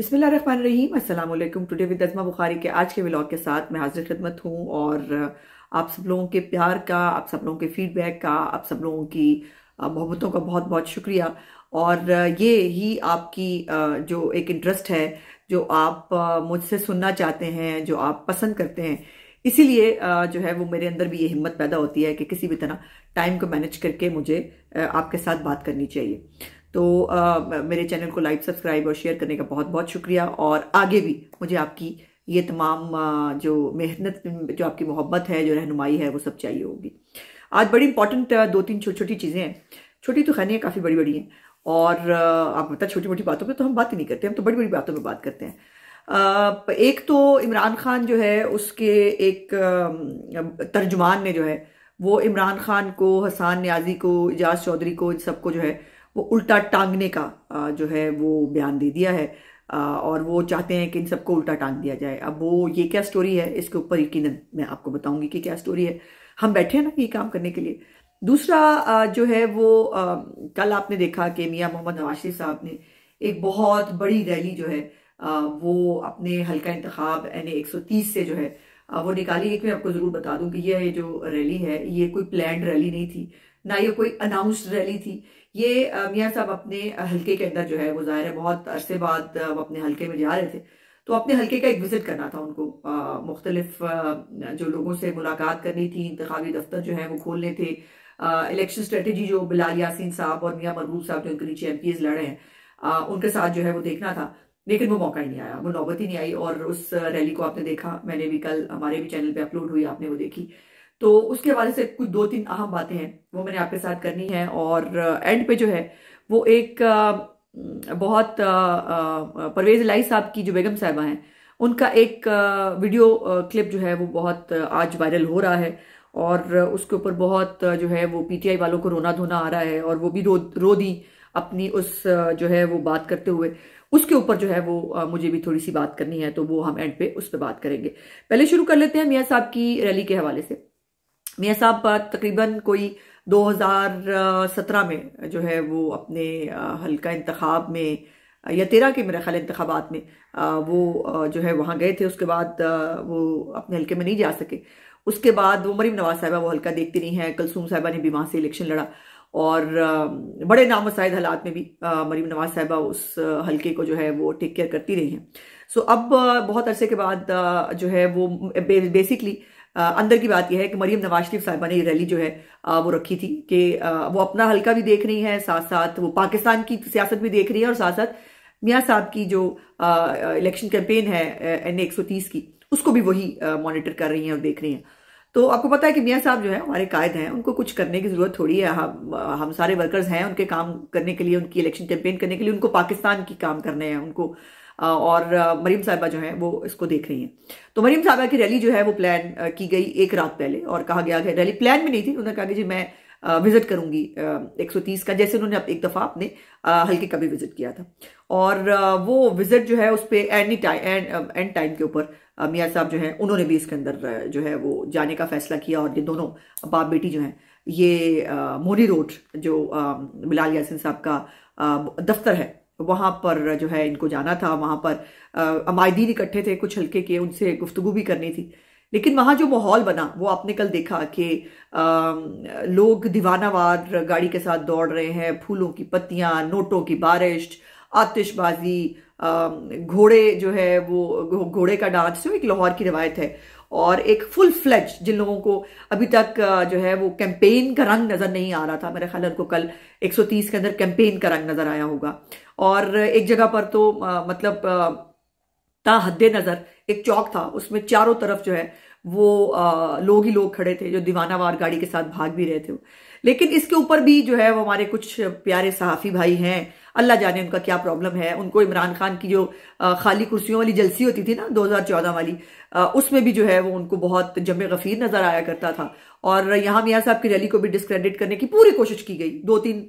बिस्मिल्लाम today with अजमा बुखारी के आज के ब्लॉग के साथ मैं हाजिर खिदमत हूँ और आप सब लोगों के प्यार का आप सब लोगों के फीडबैक का आप सब लोगों की मोहब्बतों का बहुत बहुत शुक्रिया और ये ही आपकी जो एक इंटरेस्ट है जो आप मुझसे सुनना चाहते हैं जो आप पसंद करते हैं इसीलिए जो है वो मेरे अंदर भी ये हिम्मत पैदा होती है कि किसी भी तरह टाइम को मैनेज करके मुझे आपके साथ बात करनी चाहिए तो आ, मेरे चैनल को लाइक सब्सक्राइब और शेयर करने का बहुत बहुत शुक्रिया और आगे भी मुझे आपकी ये तमाम जो मेहनत जो आपकी मोहब्बत है जो रहनुमाई है वो सब चाहिए होगी आज बड़ी इंपॉर्टेंट दो तीन छोटी छोटी चीज़ें हैं छोटी तो खैर काफ़ी बड़ी बड़ी हैं और आप मतलब छोटी मोटी बातों पे तो हम बात ही नहीं करते हम तो बड़ी बड़ी बातों पे बात करते हैं एक तो इमरान खान जो है उसके एक तर्जुमान ने जो है वो इमरान खान को हसान न्याजी को एजाज चौधरी को इन सबको जो है वो उल्टा टांगने का जो है वो बयान दे दिया है और वो चाहते हैं कि इन सबको उल्टा टांग दिया जाए अब वो ये क्या स्टोरी है इसके ऊपर यकीन मैं आपको बताऊंगी कि क्या स्टोरी है हम बैठे हैं ना ये काम करने के लिए दूसरा जो है वो कल आपने देखा कि मियाँ मोहम्मद नवाज साहब ने एक बहुत बड़ी रैली जो है वो अपने हल्का इंतखब एन एक सौ तीस से जो है वो निकाली एक मैं आपको ज़रूर बता दूं कि यह जो रैली है ये कोई प्लान रैली नहीं थी ना ये कोई अनाउंस्ड रैली थी ये मियाँ साहब अपने हल्के के अंदर जो है वो जाहिर है बहुत अरसे बाद अपने हल्के में जा रहे थे तो अपने हल्के का एक विजिट करना था उनको मुख्तलिफ जो लोगों से मुलाकात करनी थी इंतवी दफ्तर जो है वो खोलने थे इलेक्शन स्ट्रेटेजी जो बिलाल यासीन साहब और मियाँ मरबूब साहब जो उनके नीचे एम पी एज लड़े हैं आ, उनके साथ जो है वो देखना था लेकिन वो मौका ही नहीं आया वो नौबत ही नहीं आई और उस रैली को आपने देखा मैंने भी कल हमारे भी चैनल पे अपलोड हुई आपने वो देखी तो उसके हवाले से कुछ दो तीन अहम बातें हैं वो मैंने आपके साथ करनी है और एंड पे जो है वो एक बहुत परवेज लाई साहब की जो बेगम साहिबा हैं उनका एक वीडियो क्लिप जो है वो बहुत आज वायरल हो रहा है और उसके ऊपर बहुत जो है वो पीटीआई वालों को रोना धोना आ रहा है और वो भी रो रो दी अपनी उस जो है वो बात करते हुए उसके ऊपर जो है वो मुझे भी थोड़ी सी बात करनी है तो वो हम एंड पे उस पर बात करेंगे पहले शुरू कर लेते हैं मियाँ साहब की रैली के हवाले से मियाँ साहब तकरीबन कोई 2017 में जो है वो अपने हल्का इंतखब में या तेरह के मेरा ख्याल इंतबात में वो जो है वहाँ गए थे उसके बाद वो अपने हल्के में नहीं जा सके उसके बाद वो मरीम नवाज साहबा वो हल्का देखती नहीं है कलसूम साहिबा ने भी वहाँ से इलेक्शन लड़ा और बड़े नामसाइद हालात में भी मरीम नवाज साहिबा उस हल्के को जो है वो टेक केयर करती रही हैं सो अब बहुत अरसे के बाद जो है वो बेसिकली अंदर की बात यह है कि मरीम नवाज शरीफ साहिबा ने ये रैली जो है वो रखी थी कि वो अपना हल्का भी देख रही है साथ साथ वो पाकिस्तान की सियासत भी देख रही है और साथ साथ मियाँ साहब की जो इलेक्शन कैंपेन है एन एक की उसको भी वही मॉनिटर कर रही हैं और देख रही हैं तो आपको पता है कि मियाँ साहब जो है हमारे कायद हैं उनको कुछ करने की ज़रूरत थोड़ी है हम हम सारे वर्कर्स हैं उनके काम करने के लिए उनकी इलेक्शन कैंपेन करने के लिए उनको पाकिस्तान की काम करने हैं उनको और मरीम साहबा जो है वो इसको देख रही हैं तो मरीम साहबा की रैली जो है वो प्लान की गई एक रात पहले और कहा गया कि रैली प्लान में नहीं थी उन्होंने कहा कि जी मैं विजिट करूंगी 130 का जैसे उन्होंने एक दफ़ा अपने हल्के का भी विजिट किया था और वो विजिट जो है उस पर एनी टाइम एंड टाइम के ऊपर मियाँ साहब जो है उन्होंने भी इसके अंदर जो है वो जाने का फैसला किया और ये दोनों बाप बेटी जो हैं ये मोरी रोड जो बिलाल यासिन साहब का दफ्तर है वहाँ पर जो है इनको जाना था वहाँ पर अमायदीन इकट्ठे थे कुछ हल्के के उनसे गुफ्तु भी करनी थी लेकिन वहाँ जो माहौल बना वो आपने कल देखा कि लोग दीवानावार गाड़ी के साथ दौड़ रहे हैं फूलों की पत्तियाँ नोटों की बारिश आतिशबाजी घोड़े जो है वो घोड़े का डांस जो एक लाहौर की रिवायत है और एक फुल फ्लेज जिन लोगों को अभी तक जो है वो कैंपेन का रंग नज़र नहीं आ रहा था मेरे ख्याल उनको कल 130 के अंदर कैंपेन का रंग नज़र आया होगा और एक जगह पर तो आ, मतलब ता हद्दे नजर एक चौक था उसमें चारों तरफ जो है वो आ, लोग ही लोग खड़े थे जो दीवानावार गाड़ी के साथ भाग भी रहे थे लेकिन इसके ऊपर भी जो है वो हमारे कुछ प्यारे सहाफी भाई हैं अल्लाह जाने उनका क्या प्रॉब्लम है उनको इमरान खान की जो खाली कुर्सियों वाली जलसी होती थी ना 2014 वाली उसमें भी जो है वो उनको बहुत जमे गफीर नजर आया करता था और यहां मियाँ साहब की रैली को भी डिस्क्रेडिट करने की पूरी कोशिश की गई दो तीन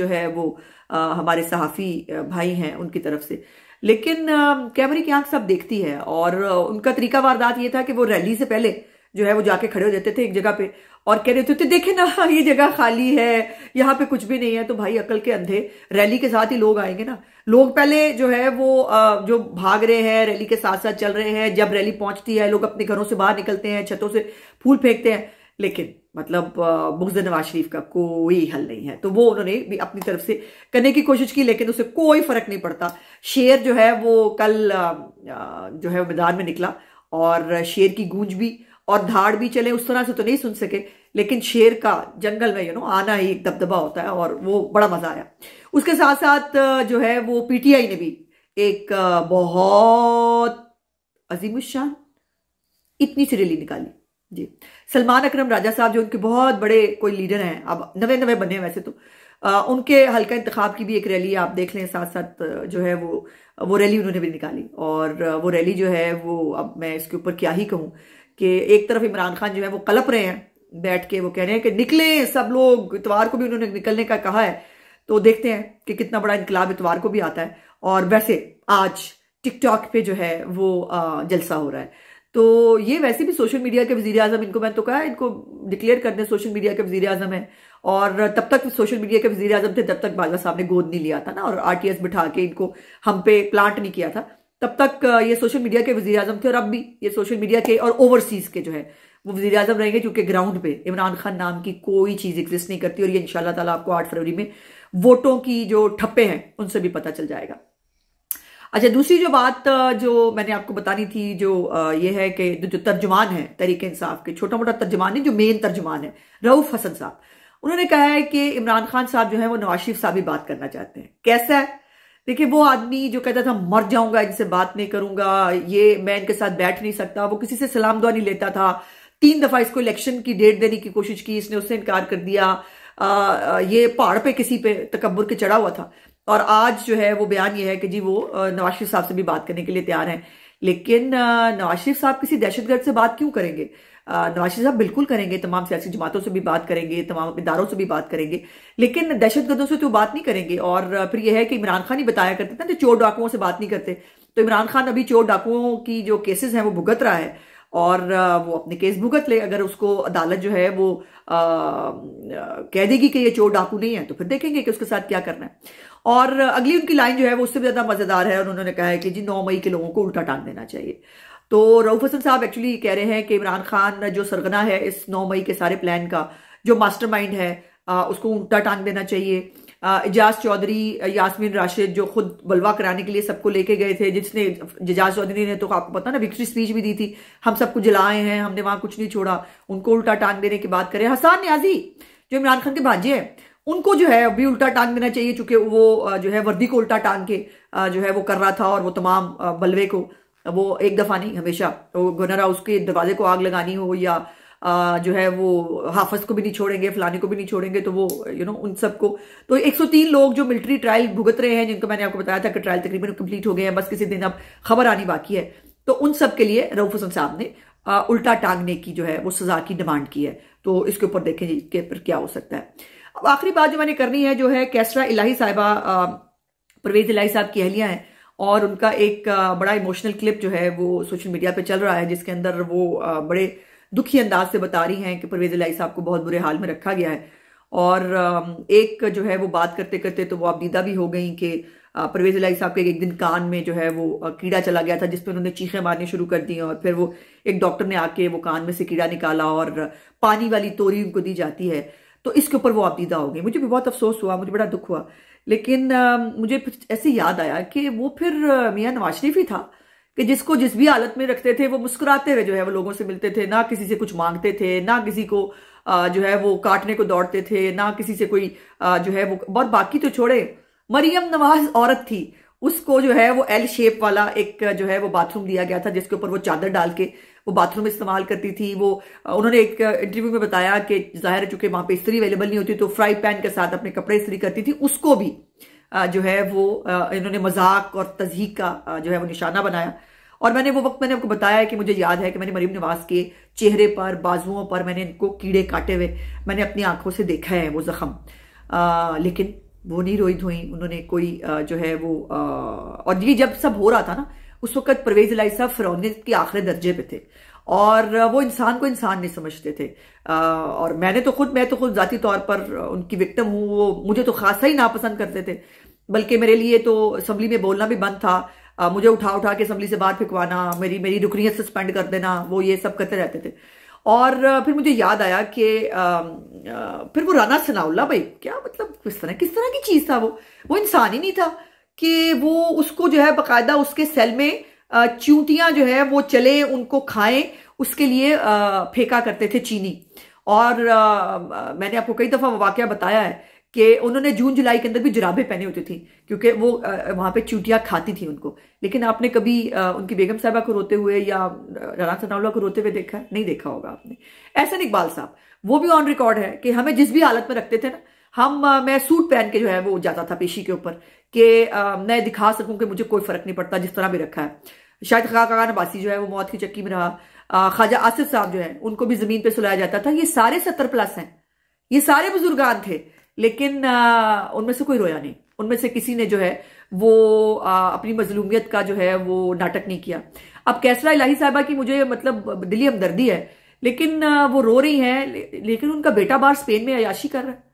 जो है वो हमारे सहाफ़ी भाई हैं उनकी तरफ से लेकिन कैमरे की आंख सब देखती है और उनका तरीका वारदात ये था कि वो रैली से पहले जो है वो जाके खड़े हो जाते थे एक जगह पे और कह रहे थे तो देखे ना ये जगह खाली है यहाँ पे कुछ भी नहीं है तो भाई अकल के अंधे रैली के साथ ही लोग आएंगे ना लोग पहले जो है वो जो भाग रहे हैं रैली के साथ साथ चल रहे हैं जब रैली पहुंचती है लोग अपने घरों से बाहर निकलते हैं छतों से फूल फेंकते हैं लेकिन मतलब बुग्ज नवाज शरीफ का कोई हल नहीं है तो वो उन्होंने भी अपनी तरफ से करने की कोशिश की लेकिन उसे कोई फर्क नहीं पड़ता शेर जो है वो कल जो है मैदान में निकला और शेर की गूंज भी और धाड़ भी चले उस तरह से तो नहीं सुन सके लेकिन शेर का जंगल में यू नो आना ही एक दबदबा होता है और वो बड़ा मजा आया उसके साथ साथ जो है वो पीटीआई ने भी एक बहुत अजीम शान इतनी सी रैली निकाली जी सलमान अकरम राजा साहब जो उनके बहुत बड़े कोई लीडर हैं अब नवे नवे बने हैं वैसे तो आ, उनके हल्का इंतखाब की भी एक रैली आप देख लें साथ साथ जो है वो वो रैली उन्होंने भी निकाली और वो रैली जो है वो अब मैं इसके ऊपर क्या ही कहूँ कि एक तरफ इमरान खान जो है वो कलप रहे हैं बैठ के वो कह रहे हैं कि निकले सब लोग इतवार को भी उन्होंने निकलने का कहा है तो देखते हैं कि कितना बड़ा इनकलाब इतवार को भी आता है और वैसे आज टिकटॉक पे जो है वो जलसा हो रहा है तो ये वैसे भी सोशल मीडिया के वजीर अजम इनको मैंने तो कहा इनको डिक्लेयर कर दें सोशल मीडिया के वजीर आजम है और तब तक सोशल मीडिया के वजीर आजम थे तब तक बाजवा साहब ने गोद नहीं लिया था ना और आर बिठा के इनको हम पे प्लांट नहीं किया था तब तक ये सोशल मीडिया के वजीर आजम थे और अब भी ये सोशल मीडिया के और ओवरसीज के जो है वो वजी अजम रहेंगे क्योंकि ग्राउंड पे इमरान खान नाम की कोई चीज़ एग्जिस्ट नहीं करती और ये इंशाल्लाह ताला आपको आठ फरवरी में वोटों की जो ठप्पे हैं उनसे भी पता चल जाएगा अच्छा दूसरी जो बात जो मैंने आपको बतानी थी जो ये है कि जो तर्जुमान है तरीके इंसाफ के छोटा मोटा तर्जुमान है जो मेन तर्जुमान है रऊफ हसन साहब उन्होंने कहा है कि इमरान खान साहब जो है वो नवाज शरीफ साहब भी बात करना चाहते हैं कैसा है देखिए वो आदमी जो कहता था मर जाऊंगा इनसे बात नहीं करूंगा ये मैं इनके साथ बैठ नहीं सकता वो किसी से सलाम दुआ नहीं लेता था तीन दफा इसको इलेक्शन की डेट देने की कोशिश की इसने उससे इनकार कर दिया आ, ये पहाड़ पे किसी पे तकबर के चढ़ा हुआ था और आज जो है वो बयान ये है कि जी वो नवाज शरीफ साहब से भी बात करने के लिए तैयार हैं लेकिन नवाज शरीफ साहब किसी दहशतगर्द से बात क्यों करेंगे नवाज साहब बिल्कुल करेंगे तमाम सियासी जमातों से भी बात करेंगे तमाम इदारों से भी बात करेंगे लेकिन दहशत गर्दों से तो बात नहीं करेंगे और फिर यह है कि इमरान खान ही बताया करते थे ना जो चोर डाकुओं से बात नहीं करते तो इमरान खान अभी चोर डाकुओं की जो केसेस हैं वो भुगत रहा है और वो अपने केस भुगत ले अगर उसको अदालत जो है वो आ, कह देगी कि ये चोर डाकू नहीं है तो फिर देखेंगे कि उसके साथ क्या करना है और अगली उनकी लाइन जो है वो उससे भी ज्यादा मजेदार है उन्होंने कहा है कि जी नौ मई के लोगों को उल्टा टांग देना चाहिए तो रऊफ हसन साहब एक्चुअली कह रहे हैं कि इमरान खान जो सरगना है इस नौ मई के सारे प्लान का जो मास्टरमाइंड है आ, उसको उल्टा टांग देना चाहिए एजाज चौधरी यासमीन राशिद जो खुद बलवा कराने के लिए सबको लेके गए थे जिसने एजाज चौधरी ने तो आपको पता ना विक्ट्री स्पीच भी दी थी हम सबको जलाए हैं हमने वहां कुछ नहीं छोड़ा उनको उल्टा टांग देने की बात करें हसान न्याजी जो इमरान खान के भाजी हैं उनको जो है अभी उल्टा टांग देना चाहिए चूंकि वो जो है वर्दी को उल्टा टांग के जो है वो कर रहा था और वो तमाम बलवे को वो एक दफ़ा नहीं हमेशा वो गनर उसके के दरवाजे को आग लगानी हो या आ, जो है वो हाफज को भी नहीं छोड़ेंगे फलाने को भी नहीं छोड़ेंगे तो वो यू नो उन सबको तो 103 लोग जो मिलिट्री ट्रायल भुगत रहे हैं जिनको मैंने आपको बताया था कि ट्रायल तकरीबन कंप्लीट हो गए हैं बस किसी दिन अब खबर आनी बाकी है तो उन सब के लिए रऊफ हसन साहब ने आ, उल्टा टांगने की जो है वो सजा की डिमांड की है तो इसके ऊपर देखें कि फिर क्या हो सकता है अब आखिरी बात जो मैंने करनी है जो है कैसरा इलाही साहिबा परवेज इलाही साहब की अहलियाँ हैं और उनका एक बड़ा इमोशनल क्लिप जो है वो सोशल मीडिया पे चल रहा है जिसके अंदर वो बड़े दुखी अंदाज से बता रही हैं कि परवेज लाई साहब को बहुत बुरे हाल में रखा गया है और एक जो है वो बात करते करते तो वो आप दीदा भी हो गई कि परवेज लाई साहब के एक दिन कान में जो है वो कीड़ा चला गया था जिसपे उन्होंने चीखें मारनी शुरू कर दी और फिर वो एक डॉक्टर ने आके वो कान में से कीड़ा निकाला और पानी वाली तोरी उनको दी जाती है तो इसके ऊपर वो आप दीदा हो गई मुझे भी बहुत अफसोस हुआ मुझे बड़ा दुख हुआ लेकिन मुझे ऐसे याद आया कि वो फिर मियाँ नवाज शरीफ ही था कि जिसको जिस भी हालत में रखते थे वो मुस्कुराते हुए जो है वो लोगों से मिलते थे ना किसी से कुछ मांगते थे ना किसी को जो है वो काटने को दौड़ते थे ना किसी से कोई जो है वो बहुत बाकी तो छोड़े मरियम नवाज औरत थी उसको जो है वो एल शेप वाला एक जो है वो बाथरूम दिया गया था जिसके ऊपर वो चादर डाल के वो बाथरूम इस्तेमाल करती थी वो उन्होंने एक इंटरव्यू में बताया कि जाहिर है चूंकि वहां पे स्त्री अवेलेबल नहीं होती तो फ्राई पैन के साथ अपने कपड़े स्त्री करती थी उसको भी जो है वो इन्होंने मजाक और तजीक का जो है वो निशाना बनाया और मैंने वो वक्त मैंने आपको बताया है कि मुझे याद है कि मैंने मरीम नवाज के चेहरे पर बाजुओं पर मैंने इनको कीड़े काटे हुए मैंने अपनी आंखों से देखा है वो जख्म लेकिन वो नहीं रोई धोई उन्होंने कोई आ, जो है वो आ, और ये जब सब हो रहा था ना उस वक्त परवेज साहब फरौनीत के आखिरी दर्जे पे थे और वो इंसान को इंसान नहीं समझते थे और मैंने तो खुद मैं तो खुद जाती तौर पर उनकी विक्टम हूँ वो मुझे तो खासा ही नापसंद करते थे बल्कि मेरे लिए तो असम्बली में बोलना भी बंद था मुझे उठा उठा के असम्बली से बाहर फिकवाना मेरी मेरी रुकनीत सस्पेंड कर देना वो ये सब करते रहते थे और फिर मुझे याद आया कि फिर वो राना सनाउल्ला भाई क्या मतलब किस तरह किस तरह की चीज़ था वो वो इंसान ही नहीं था कि वो उसको जो है बकायदा उसके सेल में चूंटियां जो है वो चले उनको खाएं उसके लिए फेंका करते थे चीनी और मैंने आपको कई दफ़ा वाक्य बताया है कि उन्होंने जून जुलाई के अंदर भी जुराबे पहने होती थी क्योंकि वो वहां पे चूटियाँ खाती थी उनको लेकिन आपने कभी उनकी बेगम साहबा को रोते हुए या राना सनावला को रोते हुए देखा नहीं देखा होगा आपने ऐसा इकबाल साहब वो भी ऑन रिकॉर्ड है कि हमें जिस भी हालत में रखते थे ना हम मैं सूट पहन के जो है वो जाता था पेशी के ऊपर कि मैं दिखा सकूं कि मुझे कोई फर्क नहीं पड़ता जिस तरह भी रखा है शायद खाकान अबासी जो है वो मौत की चक्की में रहा ख्वाजा आसिफ साहब जो है उनको भी जमीन पर सुलाया जाता था ये सारे सत्तर प्लस हैं ये सारे बुजुर्गान थे लेकिन उनमें से कोई रोया नहीं उनमें से किसी ने जो है वो आ, अपनी मजलूमियत का जो है वो नाटक नहीं किया अब कैसरा इलाही साहबा की मुझे मतलब दिली हमदर्दी है लेकिन वो रो रही हैं लेकिन उनका बेटा बाहर स्पेन में अयाशी कर रहा है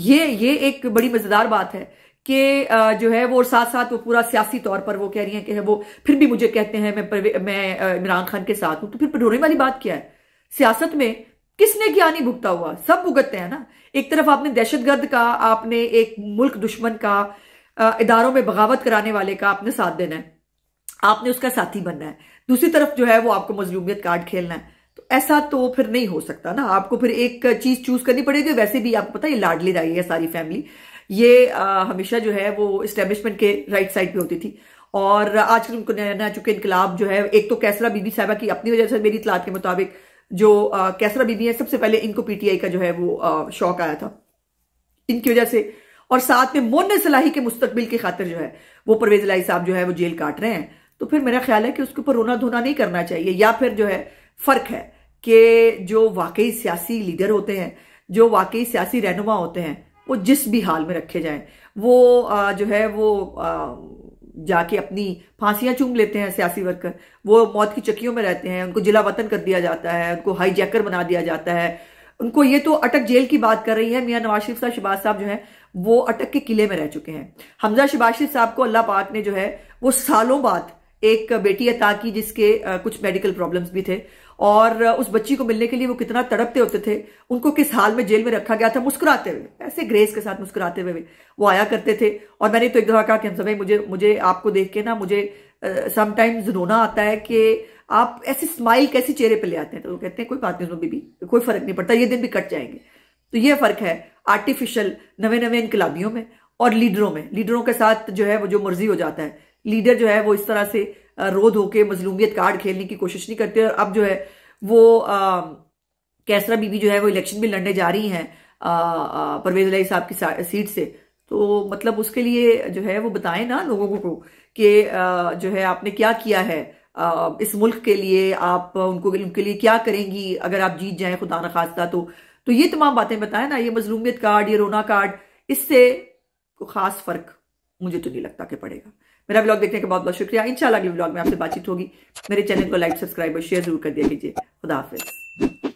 ये ये एक बड़ी मजेदार बात है कि जो है वो साथ साथ वो पूरा सियासी तौर पर वो कह रही हैं कि है वो फिर भी मुझे कहते हैं मैं मैं इमरान खान के साथ हूं तो फिर पिटोरे वाली बात क्या है सियासत में किसने क्या नहीं भुगता हुआ सब भुगतते हैं ना एक तरफ आपने दहशतगर्द का आपने एक मुल्क दुश्मन का इदारों में बगावत कराने वाले का आपने साथ देना है आपने उसका साथी बनना है दूसरी तरफ जो है वो आपको मजलूमियत कार्ड खेलना है ऐसा तो फिर नहीं हो सकता ना आपको फिर एक चीज चूज करनी पड़ेगी वैसे भी आपको पता है लाडली रही है सारी फैमिली ये आ, हमेशा जो है वो स्टेब्लिशमेंट के राइट साइड पे होती थी और आजकल उनको नया नया चुके इनकलाब जो है एक तो कैसरा बीबी साहबा की अपनी वजह से मेरी इतलात के मुताबिक जो आ, कैसरा बीबी है सबसे पहले इनको पीटीआई का जो है वो शौक आया था इनकी वजह से और साथ में मोन सलाही के मुस्तबिल की खातिर जो है वो परवेज लाई साहब जो है वो जेल काट रहे हैं तो फिर मेरा ख्याल है कि उसके ऊपर रोना धोना नहीं करना चाहिए या फिर जो है फर्क है कि जो वाकई सियासी लीडर होते हैं जो वाकई सियासी रहनुमा होते हैं वो जिस भी हाल में रखे जाएं वो जो है वो जाके अपनी फांसियां चूम लेते हैं सियासी वर्कर वो मौत की चक्कियों में रहते हैं उनको जिला वतन कर दिया जाता है उनको हाईजैकर बना दिया जाता है उनको ये तो अटक जेल की बात कर रही है मियां नवाज शरीफ साहब शिबाज साहब जो है वो अटक के किले में रह चुके हैं हमजा शिबाज शरीफ साहब को अल्लाह पाक ने जो है वो सालों बाद एक बेटी अता की जिसके कुछ मेडिकल प्रॉब्लम्स भी थे और उस बच्ची को मिलने के लिए वो कितना तड़पते होते थे उनको किस हाल में जेल में रखा गया था मुस्कुराते हुए ऐसे ग्रेस के साथ मुस्कुराते हुए वो आया करते थे और मैंने तो एक दफा कहा कि हम समय मुझे मुझे आपको देख के ना मुझे समटाइम्स रोना आता है कि आप ऐसी स्माइल कैसी चेहरे पर ले आते हैं तो वो कहते हैं कोई बात नहीं उसमें बीबी कोई फर्क नहीं पड़ता ये दिन भी कट जाएंगे तो ये फर्क है आर्टिफिशियल नवे नवे इनकलाबियों में और लीडरों में लीडरों के साथ जो है वो जो मर्जी हो जाता है लीडर जो है वो इस तरह से रो धो के मजलूमियत कार्ड खेलने की कोशिश नहीं करते और अब जो है वो कैसरा बीबी जो है वो इलेक्शन भी लड़ने जा रही हैं परवेज अलाई साहब की सीट से तो मतलब उसके लिए जो है वो बताएं ना लोगों को कि जो है आपने क्या किया है इस मुल्क के लिए आप उनको उनके लिए क्या करेंगी अगर आप जीत जाएं खुदा न खास्ता तो तो ये तमाम बातें बताएं ना ये मजलूमियत कार्ड ये रोना कार्ड इससे खास फर्क मुझे तो नहीं लगता कि पड़ेगा मेरा ब्लॉग देखने का बहुत बहुत शुक्रिया इंशाल्लाह अगले ब्लॉग में आपसे बातचीत होगी मेरे चैनल को लाइक सब्सक्राइब और शेयर जरूर कर दिया कीजिए खुदा हाफिज़